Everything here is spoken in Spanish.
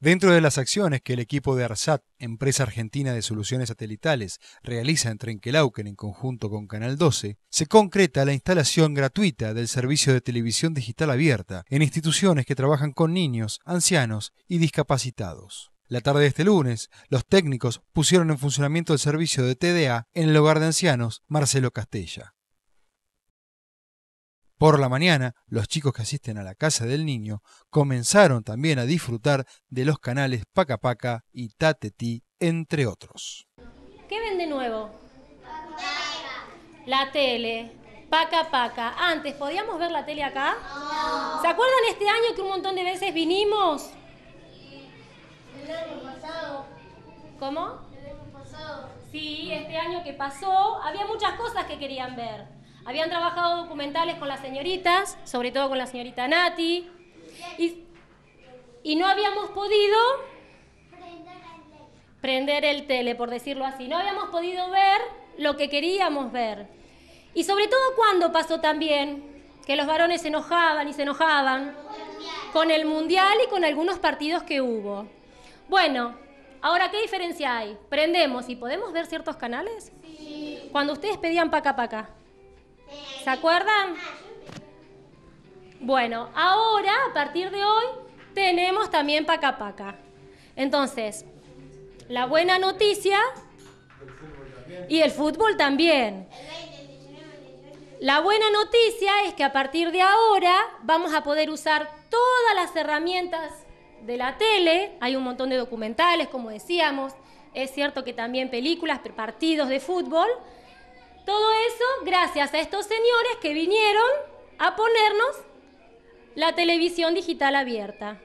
Dentro de las acciones que el equipo de ARSAT, empresa argentina de soluciones satelitales, realiza en Trenquelauken en conjunto con Canal 12, se concreta la instalación gratuita del servicio de televisión digital abierta en instituciones que trabajan con niños, ancianos y discapacitados. La tarde de este lunes, los técnicos pusieron en funcionamiento el servicio de TDA en el hogar de ancianos Marcelo Castella. Por la mañana, los chicos que asisten a la casa del niño comenzaron también a disfrutar de los canales Paca Paca y Tatetí, entre otros. ¿Qué ven de nuevo? La tele. Paca Paca. Antes, ¿podíamos ver la tele acá? ¿Se acuerdan este año que un montón de veces vinimos? El año pasado. ¿Cómo? El año pasado. Sí, este año que pasó, había muchas cosas que querían ver. Habían trabajado documentales con las señoritas, sobre todo con la señorita Nati, y, no habíamos podido prender el tele, por decirlo así. No habíamos podido ver lo que queríamos ver. Y sobre todo cuando pasó también que los varones se enojaban y se enojaban con el Mundial y con algunos partidos que hubo. Bueno, ahora, ¿qué diferencia hay? ¿Prendemos y podemos ver ciertos canales? Cuando ustedes pedían paca paca, ¿Se acuerdan? Bueno, ahora, a partir de hoy, tenemos también paca paca. Entonces, la buena noticia... Y el fútbol también. La buena noticia es que a partir de ahora vamos a poder usar todas las herramientas de la tele. Hay un montón de documentales, como decíamos. Es cierto que también películas, partidos de fútbol. Todo eso gracias a estos señores que vinieron a ponernos la televisión digital abierta.